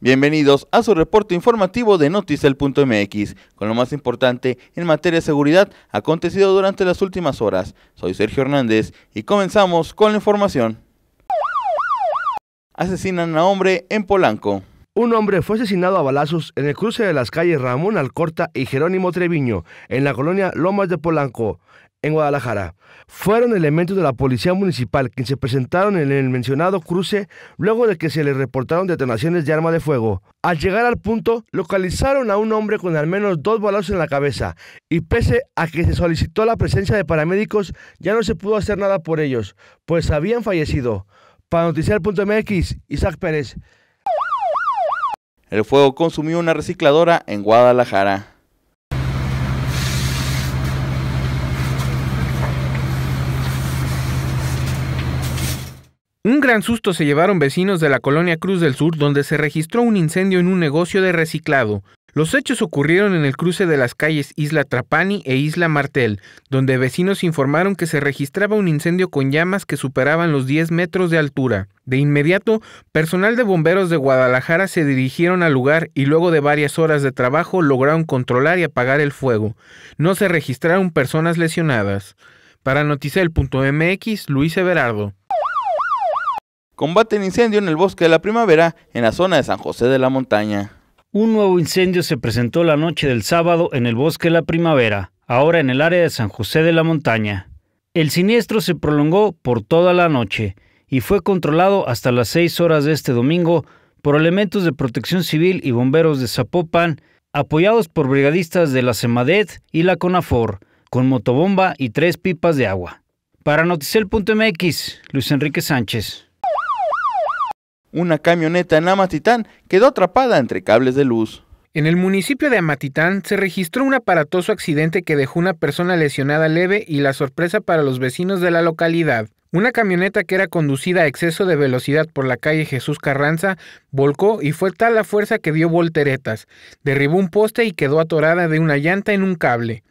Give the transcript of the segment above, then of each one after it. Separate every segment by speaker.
Speaker 1: Bienvenidos a su reporte informativo de Noticel.mx, con lo más importante en materia de seguridad acontecido durante las últimas horas. Soy Sergio Hernández y comenzamos
Speaker 2: con la información. Asesinan a hombre en Polanco. Un hombre fue asesinado a balazos en el cruce de las calles Ramón Alcorta y Jerónimo Treviño, en la colonia Lomas de Polanco en Guadalajara. Fueron elementos de la Policía Municipal quienes se presentaron en el mencionado cruce luego de que se les reportaron detonaciones de arma de fuego. Al llegar al punto, localizaron a un hombre con al menos dos balazos en la cabeza y pese a que se solicitó la presencia de paramédicos, ya no se pudo hacer nada por ellos, pues habían fallecido. Para Noticiar.mx, Isaac Pérez.
Speaker 1: El fuego consumió una recicladora en Guadalajara.
Speaker 3: Un gran susto se llevaron vecinos de la colonia Cruz del Sur, donde se registró un incendio en un negocio de reciclado. Los hechos ocurrieron en el cruce de las calles Isla Trapani e Isla Martel, donde vecinos informaron que se registraba un incendio con llamas que superaban los 10 metros de altura. De inmediato, personal de bomberos de Guadalajara se dirigieron al lugar y luego de varias horas de trabajo lograron controlar y apagar el fuego. No se registraron personas lesionadas. Para noticel.mx, Luis Everardo combaten incendio en el bosque de la primavera en la zona de San
Speaker 1: José de la Montaña.
Speaker 4: Un nuevo incendio se presentó la noche del sábado en el bosque de la primavera, ahora en el área de San José de la Montaña. El siniestro se prolongó por toda la noche y fue controlado hasta las 6 horas de este domingo por elementos de protección civil y bomberos de Zapopan, apoyados por brigadistas de la CEMADET y la CONAFOR, con motobomba y tres pipas de agua. Para Noticel.mx, Luis Enrique Sánchez. Una camioneta en Amatitán
Speaker 3: quedó atrapada entre cables de luz. En el municipio de Amatitán se registró un aparatoso accidente que dejó una persona lesionada leve y la sorpresa para los vecinos de la localidad. Una camioneta que era conducida a exceso de velocidad por la calle Jesús Carranza volcó y fue tal la fuerza que dio volteretas, derribó un poste y quedó atorada de una llanta en un cable.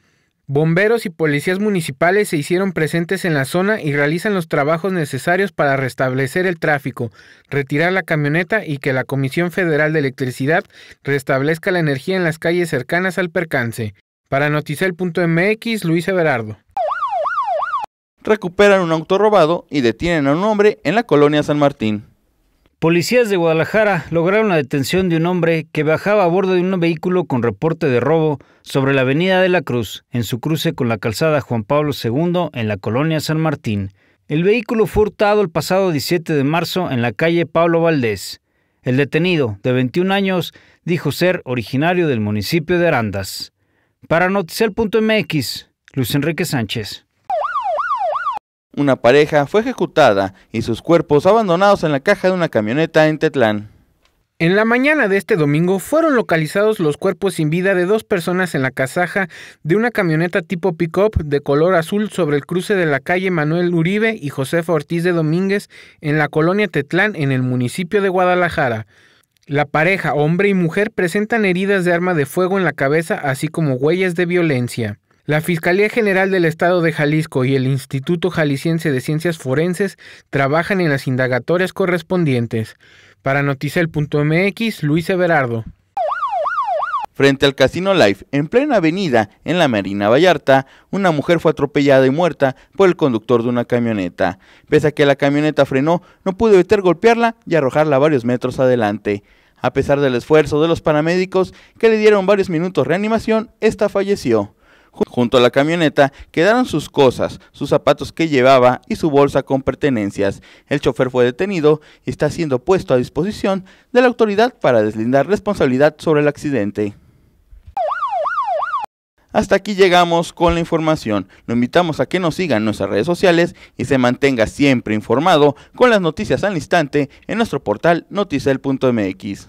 Speaker 3: Bomberos y policías municipales se hicieron presentes en la zona y realizan los trabajos necesarios para restablecer el tráfico, retirar la camioneta y que la Comisión Federal de Electricidad restablezca la energía en las calles cercanas al percance. Para Noticel.mx, Luis Everardo. Recuperan un auto robado
Speaker 1: y detienen a un hombre en la colonia San Martín.
Speaker 4: Policías de Guadalajara lograron la detención de un hombre que bajaba a bordo de un vehículo con reporte de robo sobre la Avenida de la Cruz, en su cruce con la calzada Juan Pablo II en la colonia San Martín. El vehículo fue hurtado el pasado 17 de marzo en la calle Pablo Valdés. El detenido, de 21 años, dijo ser originario del municipio de Arandas. Para Noticiel.mx, Luis Enrique Sánchez. Una pareja fue
Speaker 3: ejecutada y sus cuerpos abandonados en la caja de una camioneta en Tetlán. En la mañana de este domingo fueron localizados los cuerpos sin vida de dos personas en la casaja de una camioneta tipo pick-up de color azul sobre el cruce de la calle Manuel Uribe y Josefa Ortiz de Domínguez en la colonia Tetlán en el municipio de Guadalajara. La pareja, hombre y mujer, presentan heridas de arma de fuego en la cabeza así como huellas de violencia. La Fiscalía General del Estado de Jalisco y el Instituto Jalisciense de Ciencias Forenses trabajan en las indagatorias correspondientes. Para Noticel.mx, Luis Everardo.
Speaker 1: Frente al Casino Life, en plena avenida, en la Marina Vallarta, una mujer fue atropellada y muerta por el conductor de una camioneta. Pese a que la camioneta frenó, no pudo evitar golpearla y arrojarla varios metros adelante. A pesar del esfuerzo de los paramédicos, que le dieron varios minutos de reanimación, esta falleció. Junto a la camioneta quedaron sus cosas, sus zapatos que llevaba y su bolsa con pertenencias. El chofer fue detenido y está siendo puesto a disposición de la autoridad para deslindar responsabilidad sobre el accidente. Hasta aquí llegamos con la información. Lo invitamos a que nos sigan en nuestras redes sociales y se mantenga siempre informado con las noticias al instante en nuestro portal noticel.mx.